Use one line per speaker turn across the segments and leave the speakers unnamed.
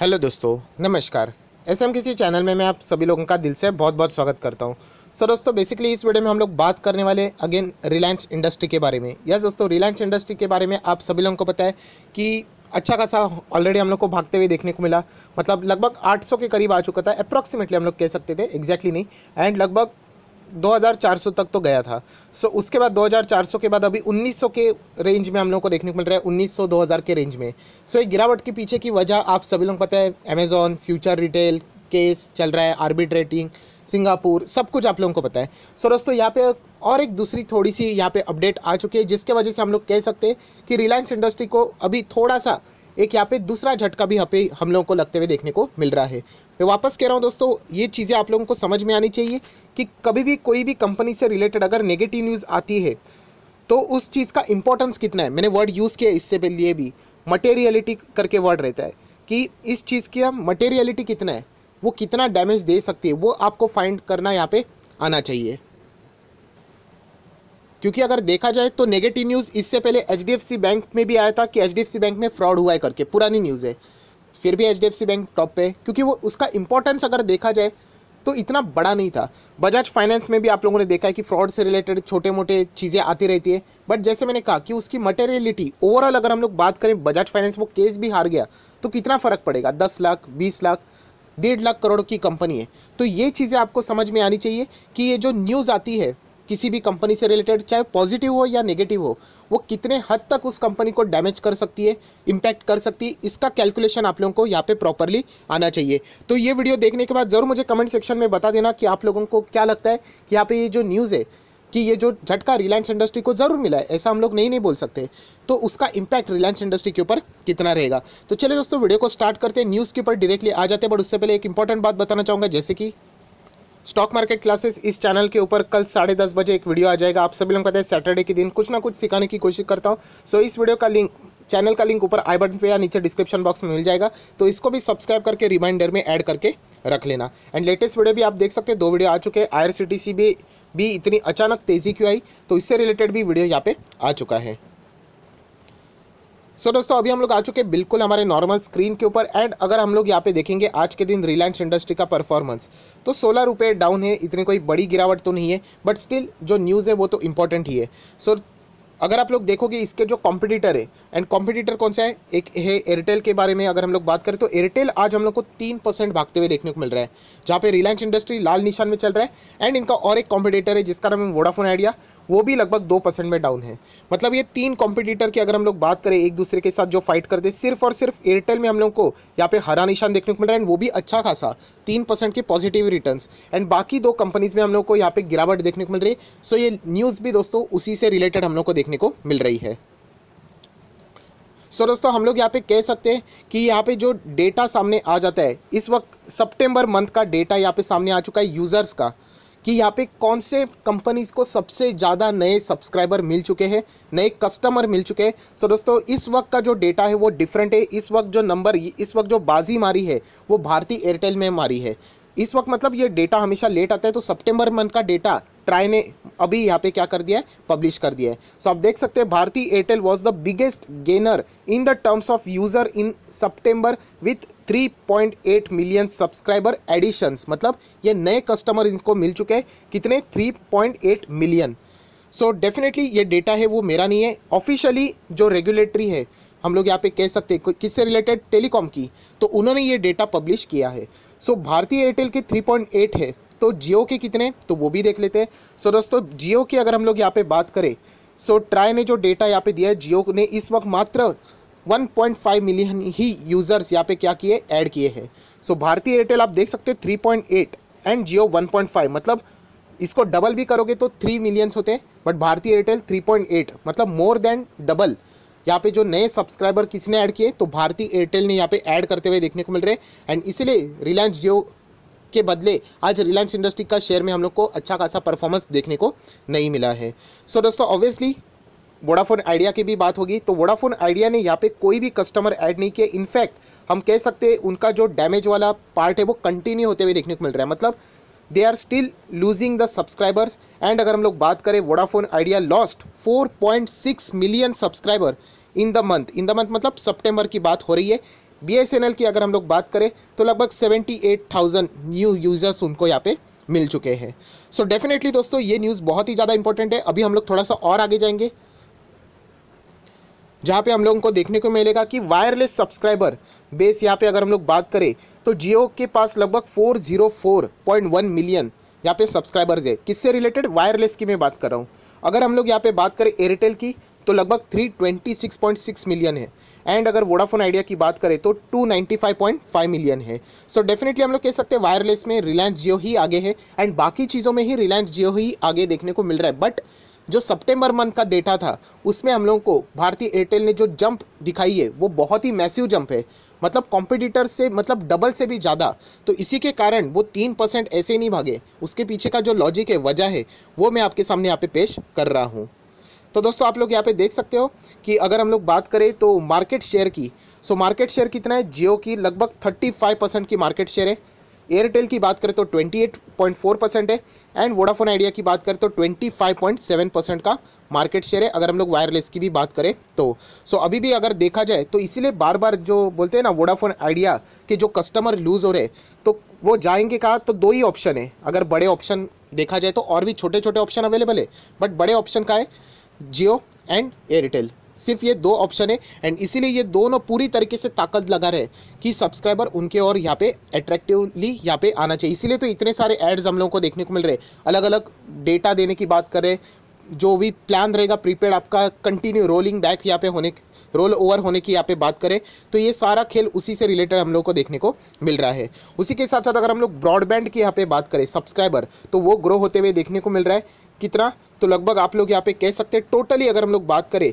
hello दोस्तों नमस्कार S M किसी चैनल में मैं आप सभी लोगों का दिल से बहुत बहुत स्वागत करता हूं सो so, दोस्तों बेसिकली इस वीडियो में हम लोग बात करने वाले अगेन रिलायंस इंडस्ट्री के बारे में यस दोस्तों रिलायंस इंडस्ट्री के बारे में आप सभी लोगों को पता है कि अच्छा खासा ऑलरेडी हम लोग को भागते हुए देखने को मिला मतलब लगभग आठ के करीब आ चुका था अप्रॉक्सीमेटली हम लोग कह सकते थे एग्जैक्टली exactly नहीं एंड लगभग 2400 तक तो गया था सो so, उसके बाद 2400 के बाद अभी 1900 के रेंज में हम लोग को देखने को मिल रहा है 1900 2000 के रेंज में सो so, गिरावट के पीछे की वजह आप सभी लोग पता है अमेजोन फ्यूचर रिटेल केस चल रहा है आर्बिट्रेटिंग सिंगापुर सब कुछ आप लोगों को पता है सो so, दोस्तों यहाँ पे और एक दूसरी थोड़ी सी यहाँ पे अपडेट आ चुकी है जिसके वजह से हम लोग कह सकते हैं कि रिलायंस इंडस्ट्री को अभी थोड़ा सा एक यहाँ पे दूसरा झटका भी यहाँ पे हम लोगों को लगते हुए देखने को मिल रहा है मैं वापस कह रहा हूँ दोस्तों ये चीज़ें आप लोगों को समझ में आनी चाहिए कि कभी भी कोई भी कंपनी से रिलेटेड अगर नेगेटिव न्यूज़ आती है तो उस चीज़ का इंपॉर्टेंस कितना है मैंने वर्ड यूज़ किया इससे लिए भी मटेरियलिटी करके वर्ड रहता है कि इस चीज़ की मटेरियलिटी कितना है वो कितना डैमेज दे सकती है वो आपको फाइंड करना यहाँ पे आना चाहिए क्योंकि अगर देखा जाए तो नेगेटिव न्यूज़ इससे पहले एच बैंक में भी आया था कि एच बैंक में फ्रॉड हुआ है करके पुरानी न्यूज़ है फिर भी एच बैंक टॉप पे क्योंकि वो उसका इंपॉर्टेंस अगर देखा जाए तो इतना बड़ा नहीं था बजाज फाइनेंस में भी आप लोगों ने देखा है कि फ्रॉड से रिलेटेड छोटे मोटे चीज़ें आती रहती है बट जैसे मैंने कहा कि उसकी मटेरियलिटी ओवरऑल अगर हम लोग बात करें बजाज फाइनेंस वो केस भी हार गया तो कितना फ़र्क पड़ेगा दस लाख बीस लाख डेढ़ लाख करोड़ की कंपनी है तो ये चीज़ें आपको समझ में आनी चाहिए कि ये जो न्यूज़ आती है किसी भी कंपनी से रिलेटेड चाहे पॉजिटिव हो या नेगेटिव हो वो कितने हद तक उस कंपनी को डैमेज कर सकती है इम्पैक्ट कर सकती है इसका कैलकुलेशन आप लोगों को यहाँ पे प्रॉपरली आना चाहिए तो ये वीडियो देखने के बाद ज़रूर मुझे कमेंट सेक्शन में बता देना कि आप लोगों को क्या लगता है कि यहाँ पे ये जो न्यूज़ है कि ये जो झटका रिलायंस इंडस्ट्री को ज़रूर मिला है ऐसा हम लोग नहीं नहीं बोल सकते तो उसका इम्पैक्ट रिलायंस इंडस्ट्री के ऊपर कितना रहेगा तो चलिए दोस्तों वीडियो को स्टार्ट करते हैं न्यूज़ के ऊपर डायरेक्टली आ जाते हैं बट उससे पहले एक इंपॉर्टेंट बात बताना चाहूँगा जैसे कि स्टॉक मार्केट क्लासेस इस चैनल के ऊपर कल साढ़े दस बजे एक वीडियो आ जाएगा आप सभी लोगों को पता है सैटरडे के दिन कुछ ना कुछ सिखाने की कोशिश करता हूँ सो इस वीडियो का लिंक चैनल का लिंक ऊपर आई बटन पे या नीचे डिस्क्रिप्शन बॉक्स में मिल जाएगा तो इसको भी सब्सक्राइब करके रिमाइंडर में ऐड करके रख लेना एंड लेटेस्ट वीडियो भी आप देख सकते हैं दो वीडियो आ चुके हैं आई भी भी इतनी अचानक तेज़ी क्यों आई तो इससे रिलेटेड भी वीडियो यहाँ पे आ चुका है सो so, दोस्तों अभी हम लोग आ चुके हैं बिल्कुल हमारे नॉर्मल स्क्रीन के ऊपर एंड अगर हम लोग यहाँ पे देखेंगे आज के दिन रिलायंस इंडस्ट्री का परफॉर्मेंस तो सोलह रुपये डाउन है इतनी कोई बड़ी गिरावट तो नहीं है बट स्टिल जो न्यूज़ है वो तो इम्पॉर्टेंट ही है सो so, अगर आप लोग देखोगे इसके जो कॉम्पिटिटर है एंड कॉम्पिटिटर कौन सा है एक है एयरटेल के बारे में अगर हम लोग बात करें तो एयरटेल आज हम लोग को तीन परसेंट भागते हुए देखने को मिल रहा है जहाँ पे रिलायंस इंडस्ट्री लाल निशान में चल रहा है एंड इनका और एक कॉम्पिटिटर है जिसका नाम वोडाफोन आइडिया वो भी लगभग दो परसेंट में डाउन है मतलब ये तीन कॉम्पिटिटर की अगर हम लोग बात करें एक दूसरे के साथ जो फाइट करते सिर्फ और सिर्फ एयरटेल में हम लोग को यहाँ पे हरा निशान देखने को मिल रहा है एंड वो भी अच्छा खासा तीन परसेंट के पॉजिटिव रिटर्न्स एंड बाकी दो कंपनीज में हम लोग को यहाँ पे गिरावट देखने को मिल रही है सो ये न्यूज़ भी दोस्तों उसी से रिलेटेड हम लोग को देखने को मिल रही है सो so, दोस्तों हम लोग यहाँ पे कह सकते हैं कि यहाँ पे जो डेटा सामने आ जाता है इस वक्त सेप्टेम्बर मंथ का डेटा यहाँ पे सामने आ चुका है यूज़र्स का कि यहाँ पे कौन से कंपनीज़ को सबसे ज़्यादा नए सब्सक्राइबर मिल चुके हैं नए कस्टमर मिल चुके हैं सो so दोस्तों इस वक्त का जो डेटा है वो डिफरेंट है इस वक्त जो नंबर इस वक्त जो बाजी मारी है वो भारतीय एयरटेल में मारी है इस वक्त मतलब ये डेटा हमेशा लेट आता है तो सितंबर मंथ का डेटा ट्राई ने अभी यहाँ पे क्या कर दिया है पब्लिश कर दिया है सो so, आप देख सकते हैं भारतीय Airtel was the biggest gainer in the terms of user in September with 3.8 million subscriber additions मतलब ये नए कस्टमर इनको मिल चुके हैं कितने 3.8 मिलियन सो डेफिनेटली ये डेटा है वो मेरा नहीं है ऑफिशियली जो रेगुलेटरी है हम लोग यहाँ पे कह सकते हैं किससे रिलेटेड टेलीकॉम की तो उन्होंने ये डेटा पब्लिश किया है सो so, भारतीय एयरटेल के 3.8 है तो जियो के कितने तो वो भी देख लेते हैं सो दोस्तों जियो की अगर हम लोग यहाँ पे बात करें सो ट्राई ने जो डेटा यहाँ पे दिया है जियो ने इस वक्त मात्र 1.5 मिलियन ही यूज़र्स यहाँ पे क्या किए ऐड किए हैं सो भारतीय एयरटेल आप देख सकते हैं पॉइंट एंड जियो वन मतलब इसको डबल भी करोगे तो थ्री मिलियंस होते हैं बट भारतीय एयरटेल थ्री मतलब मोर देन डबल यहाँ पे जो नए सब्सक्राइबर किसने ऐड किए तो भारतीय एयरटेल ने यहाँ पे ऐड करते हुए देखने को मिल रहे हैं एंड इसीलिए रिलायंस जियो के बदले आज रिलायंस इंडस्ट्री का शेयर में हम लोग को अच्छा खासा परफॉर्मेंस देखने को नहीं मिला है सो so, दोस्तों ऑब्वियसली वोडाफोन आइडिया की भी बात होगी तो वोडाफोन आइडिया ने यहाँ पे कोई भी कस्टमर ऐड नहीं किया इनफैक्ट हम कह सकते हैं उनका जो डैमेज वाला पार्ट है वो कंटिन्यू होते हुए देखने को मिल रहा है मतलब they are still losing the subscribers and अगर हम लोग बात करें Vodafone Idea lost 4.6 million subscriber in the month in the month मतलब सितंबर की बात हो रही है बीएसएनएल की अगर हम लोग बात करें तो लगभग seventy eight thousand new users उनको यहाँ पे मिल चुके हैं सो डेफिनेटली दोस्तों ये न्यूज़ बहुत ही ज़्यादा इंपॉर्टेंट है अभी हम लोग थोड़ा सा और आगे जाएंगे जहाँ पे हम लोगों को देखने को मिलेगा कि वायरलेस सब्सक्राइबर बेस यहाँ पे अगर हम लोग बात करें तो जियो के पास लगभग 404.1 मिलियन यहाँ पे सब्सक्राइबर्स है किससे रिलेटेड वायरलेस की मैं बात कर रहा हूँ अगर हम लोग यहाँ पे बात करें एयरटेल की तो लगभग 326.6 मिलियन है एंड अगर वोडाफोन आइडिया की बात करें तो 295.5 मिलियन है सो so डेफिनेटली हम लोग कह सकते हैं वायरलेस में रिलायंस जियो ही आगे है एंड बाकी चीज़ों में ही रिलायंस जियो ही आगे देखने को मिल रहा है बट जो सितंबर मंथ का डेटा था उसमें हम लोगों को भारतीय एयरटेल ने जो जंप दिखाई है वो बहुत ही मैसिव जंप है मतलब कॉम्पिटिटर से मतलब डबल से भी ज़्यादा तो इसी के कारण वो तीन परसेंट ऐसे ही नहीं भागे उसके पीछे का जो लॉजिक है वजह है वो मैं आपके सामने यहाँ पे पेश कर रहा हूँ तो दोस्तों आप लोग यहाँ पे देख सकते हो कि अगर हम लोग बात करें तो मार्केट शेयर की सो मार्केट शेयर कितना है जियो की लगभग 35 परसेंट की मार्केट शेयर है एयरटेल की बात करें तो 28.4 परसेंट है एंड वोडाफोन आइडिया की बात करें तो 25.7 परसेंट का मार्केट शेयर है अगर हम लोग वायरलेस की भी बात करें तो सो so अभी भी अगर देखा जाए तो इसीलिए बार बार जो बोलते हैं ना वोडाफोन आइडिया के जो कस्टमर लूज़ हो रहे तो वो जाएंगे कहा तो दो ही ऑप्शन है अगर बड़े ऑप्शन देखा जाए तो और भी छोटे छोटे ऑप्शन अवेलेबल है बट बड़े ऑप्शन का है जियो एंड एयरटेल सिर्फ ये दो ऑप्शन है एंड इसीलिए ये दोनों पूरी तरीके से ताकत लगा रहे कि सब्सक्राइबर उनके और यहाँ पे अट्रैक्टिवली यहाँ पे आना चाहिए इसीलिए तो इतने सारे एड्स हम लोगों को देखने को मिल रहे अलग अलग डेटा देने की बात करें जो भी प्लान रहेगा प्रीपेड आपका कंटिन्यू रोलिंग बैक यहाँ पे होने रोल ओवर होने की यहाँ पे बात करें तो ये सारा खेल उसी से रिलेटेड हम लोग को देखने को मिल रहा है उसी के साथ साथ अगर हम लोग ब्रॉडबैंड की यहाँ पे बात करें सब्सक्राइबर तो वो ग्रो होते हुए देखने को मिल रहा है कितना तो लगभग आप लोग यहाँ पे कह सकते हैं टोटली अगर हम लोग बात करें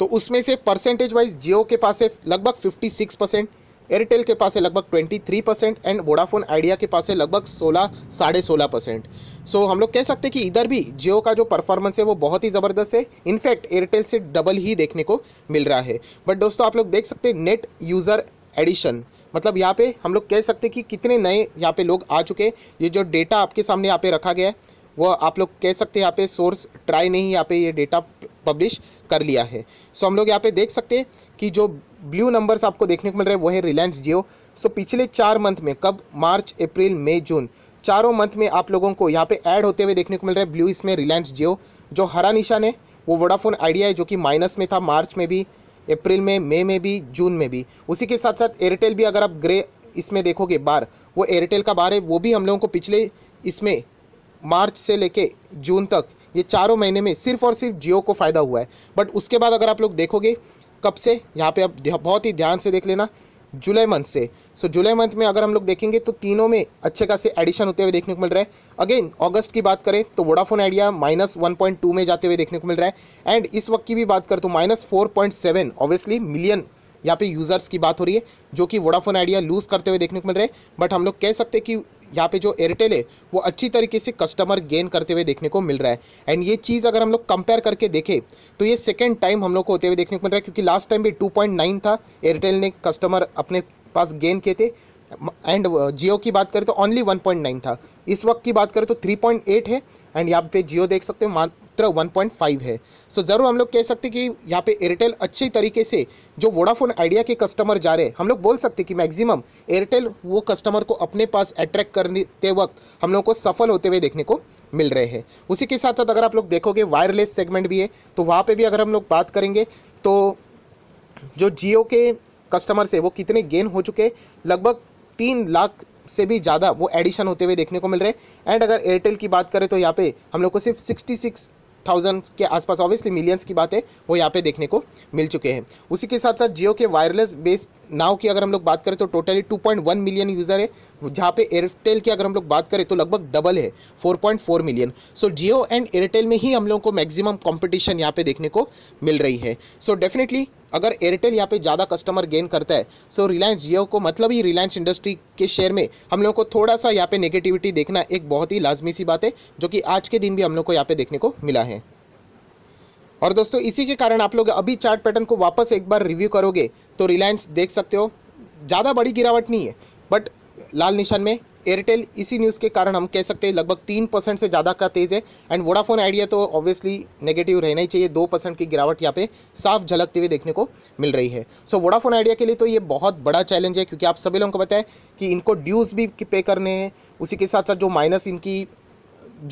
तो उसमें से परसेंटेज वाइज जियो के पास है लगभग 56 परसेंट एयरटेल के पास है लगभग 23 परसेंट एंड वोडाफोन आइडिया के पास है लगभग 16 साढ़े सोलह परसेंट सो हम लोग कह सकते हैं कि इधर भी जियो का जो परफॉर्मेंस है वो बहुत ही ज़बरदस्त है इनफैक्ट एयरटेल से डबल ही देखने को मिल रहा है बट दोस्तों आप लोग देख सकते हैं नेट यूज़र एडिशन मतलब यहाँ पे हम लोग कह सकते हैं कि कितने नए यहाँ पे लोग आ चुके हैं ये जो डेटा आपके सामने यहाँ पे रखा गया है वो आप लोग कह सकते हैं यहाँ पे सोर्स ट्राई नहीं यहाँ पे ये डेटा पब्लिश कर लिया है सो हम लोग यहाँ पे देख सकते हैं कि जो ब्लू नंबर्स आपको देखने को मिल रहे हैं वो है रिलायंस जियो सो पिछले चार मंथ में कब मार्च अप्रैल मई जून चारों मंथ में आप लोगों को यहाँ पे ऐड होते हुए देखने को मिल रहा है ब्लू इसमें रिलायंस जियो जो हरा निशान है वो वोडाफोन आइडिया है जो कि माइनस में था मार्च में भी अप्रैल में मई में भी जून में भी उसी के साथ साथ एयरटेल भी अगर आप ग्रे इसमें देखोगे बार वो एयरटेल का बार है वो भी हम लोगों को पिछले इसमें मार्च से लेके जून तक ये चारों महीने में सिर्फ और सिर्फ जियो को फ़ायदा हुआ है बट उसके बाद अगर आप लोग देखोगे कब से यहाँ पे आप बहुत ही ध्यान से देख लेना जुलाई मंथ से सो so, जुलाई मंथ में अगर हम लोग देखेंगे तो तीनों में अच्छे खासे एडिशन होते हुए देखने को मिल रहा है अगेन अगस्त की बात करें तो Vodafone Idea minus one point two में जाते हुए देखने को मिल रहा है एंड इस वक्त की भी बात करें तो minus four point seven obviously million यहाँ पे यूज़र्स की बात हो रही है जो कि वोडाफोन आइडिया लूज़ करते हुए देखने को मिल रहे हैं बट हम लोग कह सकते हैं कि यहाँ पे जो एयरटेल है वो अच्छी तरीके से कस्टमर गेन करते हुए देखने को मिल रहा है एंड ये चीज़ अगर हम लोग कंपेयर करके देखें तो ये सेकेंड टाइम हम लोग को होते हुए देखने को मिल रहा है क्योंकि लास्ट टाइम भी टू पॉइंट नाइन था एयरटेल ने कस्टमर अपने पास गेन किए थे एंड जियो uh, की बात करें तो ओनली 1.9 था इस वक्त की बात करें तो 3.8 है एंड यहाँ पे जियो देख सकते हैं मात्र 1.5 है सो so, ज़रूर हम लोग कह सकते कि यहाँ पे एयरटेल अच्छी तरीके से जो वोडाफोन आइडिया के कस्टमर जा रहे हैं हम लोग बोल सकते कि मैक्सिमम एयरटेल वो कस्टमर को अपने पास अट्रैक्ट करते वक्त हम लोग को सफल होते हुए देखने को मिल रहे हैं उसी के साथ साथ अगर आप लोग देखोगे वायरलेस सेगमेंट भी है तो वहाँ पर भी अगर हम लोग बात करेंगे तो जो जियो के कस्टमर्स है वो कितने गेन हो चुके हैं लगभग तीन लाख से भी ज़्यादा वो एडिशन होते हुए देखने को मिल रहे हैं एंड अगर एयरटेल की बात करें तो यहाँ पे हम लोग को सिर्फ सिक्सटी सिक्स थाउजेंड के आसपास ऑब्वियसली मिलियंस की बात है वो यहाँ पे देखने को मिल चुके हैं उसी के साथ साथ जियो के वायरलेस बेस नाव की अगर हम लोग बात करें तो टोटली 2.1 मिलियन यूज़र है जहाँ पे एयरटेल की अगर हम लोग बात करें तो लगभग डबल है 4.4 million so Jio and Airtel में ही हम लोगों को मैक्सिमम कंपटीशन यहाँ पे देखने को मिल रही है सो so, डेफिनेटली अगर एयरटेल यहाँ पे ज़्यादा कस्टमर गेन करता है सो रिलायंस जियो को मतलब ही रिलायंस इंडस्ट्री के शेयर में हम लोग को थोड़ा सा यहाँ पे नेगेटिविटी देखना एक बहुत ही लाजमी सी बात है जो कि आज के दिन भी हम लोग को यहाँ पे देखने को मिला है और दोस्तों इसी के कारण आप लोग अभी चार्ट पैटर्न को वापस एक बार रिव्यू करोगे तो रिलायंस देख सकते हो ज़्यादा बड़ी गिरावट नहीं है बट लाल निशान में एयरटेल इसी न्यूज़ के कारण हम कह सकते हैं लगभग तीन परसेंट से ज़्यादा का तेज़ है एंड वोडाफोन आइडिया तो ऑब्वियसली नेगेटिव रहना ही चाहिए दो परसेंट की गिरावट यहाँ पे साफ झलकते हुए देखने को मिल रही है सो so, वोडाफोन आइडिया के लिए तो ये बहुत बड़ा चैलेंज है क्योंकि आप सभी लोगों को बताएं कि इनको ड्यूज़ भी पे करने हैं उसी के साथ साथ जो माइनस इनकी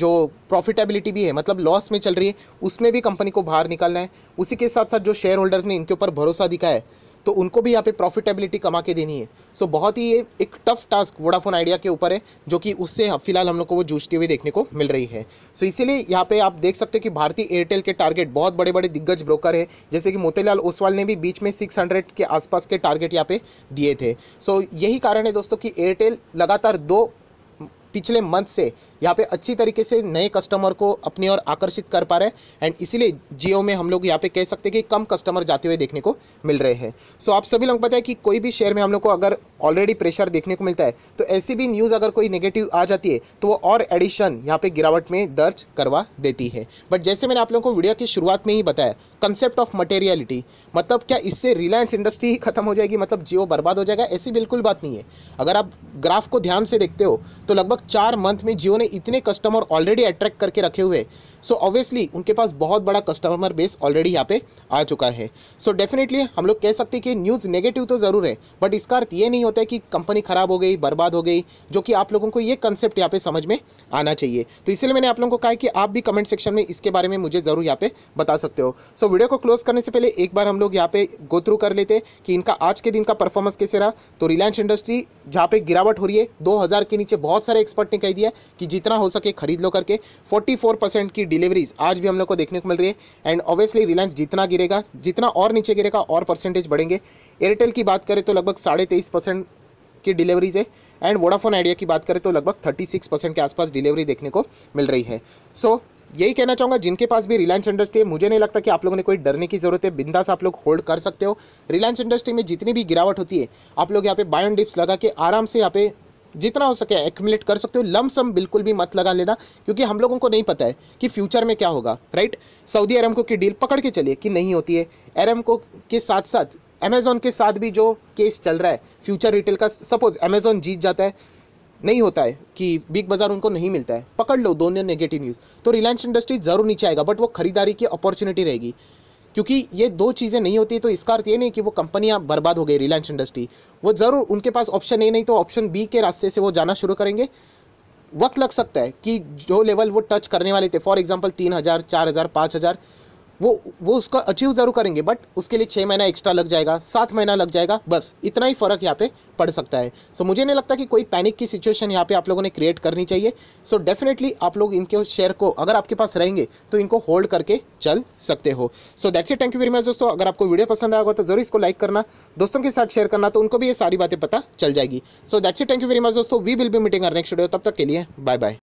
जो प्रॉफिटेबिलिटी भी है मतलब लॉस में चल रही है उसमें भी कंपनी को बाहर निकालना है उसी के साथ साथ जो शेयर होल्डर्स ने इनके ऊपर भरोसा दिखाया है तो उनको भी यहाँ पे प्रॉफिटेबिलिटी कमा के देनी है सो बहुत ही ये एक टफ टास्क वोडाफोन आइडिया के ऊपर है जो कि उससे हाँ, फिलहाल हम लोग को वो जूझती हुई देखने को मिल रही है सो इसीलिए यहाँ पे आप देख सकते हो कि भारतीय एयरटेल के टारगेट बहुत बड़े बड़े दिग्गज ब्रोकर है जैसे कि मोतीलाल ओसवाल ने भी बीच में सिक्स के आसपास के टारगेट यहाँ पे दिए थे सो यही कारण है दोस्तों कि एयरटेल लगातार दो पिछले मंथ से यहाँ पे अच्छी तरीके से नए कस्टमर को अपनी ओर आकर्षित कर पा रहे हैं एंड इसीलिए जियो में हम लोग यहाँ पे कह सकते हैं कि कम कस्टमर जाते हुए देखने को मिल रहे हैं सो so, आप सभी लोग पता है कि कोई भी शेयर में हम लोग को अगर ऑलरेडी प्रेशर देखने को मिलता है तो ऐसी भी न्यूज़ अगर कोई नेगेटिव आ जाती है तो वो और एडिशन यहाँ पर गिरावट में दर्ज करवा देती है बट जैसे मैंने आप लोगों को वीडियो की शुरुआत में ही बताया कंसेप्ट ऑफ मटेरियलिटी मतलब क्या इससे रिलायंस इंडस्ट्री ही खत्म हो जाएगी मतलब जियो बर्बाद हो जाएगा ऐसी बिल्कुल बात नहीं है अगर आप ग्राफ को ध्यान से देखते हो तो लगभग चार मंथ में जियो ने इतने कस्टमर ऑलरेडी अट्रैक्ट करके रखे हुए सो so ऑब्वियसली उनके पास बहुत बड़ा कस्टमर बेस ऑलरेडी यहाँ पे आ चुका है सो so डेफिनेटली हम लोग कह सकते हैं कि न्यूज़ नेगेटिव तो ज़रूर है बट इसका अर्थ ये नहीं होता है कि कंपनी ख़राब हो गई बर्बाद हो गई जो कि आप लोगों को ये कंसेप्ट यहाँ पे समझ में आना चाहिए तो इसलिए मैंने आप लोगों को कहा कि आप भी कमेंट सेक्शन में इसके बारे में मुझे ज़रूर यहाँ पे बता सकते हो सो so वीडियो को क्लोज करने से पहले एक बार हम लोग यहाँ पे गो थ्रू कर लेते कि इनका आज के दिन का परफॉर्मेंस कैसे रहा तो रिलायंस इंडस्ट्री जहाँ पे गिरावट हो रही है दो के नीचे बहुत सारे एक्सपर्ट ने कह दिया कि जितना हो सके खरीद लो करके फोर्टी की डिलीवरीज आज भी हम लोग को देखने को मिल रही है एंड ऑब्वियसली रिलायंस जितना गिरेगा जितना और नीचे गिरेगा और परसेंटेज बढ़ेंगे एयरटेल की बात करें तो लगभग साढ़े तेईस परसेंट की डिलीवरीज है एंड वोडाफोन आइडिया की बात करें तो लगभग थर्टी सिक्स परसेंट के आसपास डिलीवरी देखने को मिल रही है सो so, यही कहना चाहूँगा जिनके पास भी रिलायंस इंडस्ट्री है मुझे नहीं लगता कि आप लोगों ने कोई डरने की जरूरत है बिंदास आप लोग होल्ड कर सकते हो रिलायंस इंडस्ट्री में जितनी भी गिरावट होती है आप लोग यहाँ पे बायोन डिप्स लगा के आराम से यहाँ पे जितना हो सके एक्यूमलेट कर सकते हो लम सम बिल्कुल भी मत लगा लेना क्योंकि हम लोगों को नहीं पता है कि फ्यूचर में क्या होगा राइट सऊदी को की डील पकड़ के चलिए कि नहीं होती है को के साथ साथ अमेज़ोन के साथ भी जो केस चल रहा है फ्यूचर रिटेल का सपोज़ अमेज़ोन जीत जाता है नहीं होता है कि बिग बाज़ार उनको नहीं मिलता है पकड़ लो दोनों नेगेटिव न्यूज़ तो रिलायंस इंडस्ट्री ज़रूर नीचे आएगा बट वो खरीदारी की अपॉर्चुनिटी रहेगी क्योंकि ये दो चीज़ें नहीं होती तो इसका अर्थ ये नहीं कि वो कंपनियाँ बर्बाद हो गई रिलायंस इंडस्ट्री वो ज़रूर उनके पास ऑप्शन ए नहीं तो ऑप्शन बी के रास्ते से वो जाना शुरू करेंगे वक्त लग सकता है कि जो लेवल वो टच करने वाले थे फॉर एग्जाम्पल तीन हज़ार चार हज़ार पाँच हज़ार वो वो उसका अचीव ज़रूर करेंगे बट उसके लिए छः महीना एक्स्ट्रा लग जाएगा सात महीना लग जाएगा बस इतना ही फ़र्क यहाँ पे पड़ सकता है सो so, मुझे नहीं लगता कि कोई पैनिक की सिचुएशन यहाँ पे आप लोगों ने क्रिएट करनी चाहिए सो so, डेफिनेटली आप लोग इनके शेयर को अगर आपके पास रहेंगे तो इनको होल्ड करके चल सकते हो so that's it thank you very much दोस्तों अगर आपको वीडियो पसंद आएगा तो जरूर इसको लाइक करना दोस्तों के साथ शेयर करना तो उनको भी ये सारी बातें पता चल जाएगी so that's it thank you very much दोस्तों we will be meeting next video तब तक के लिए बाय बाय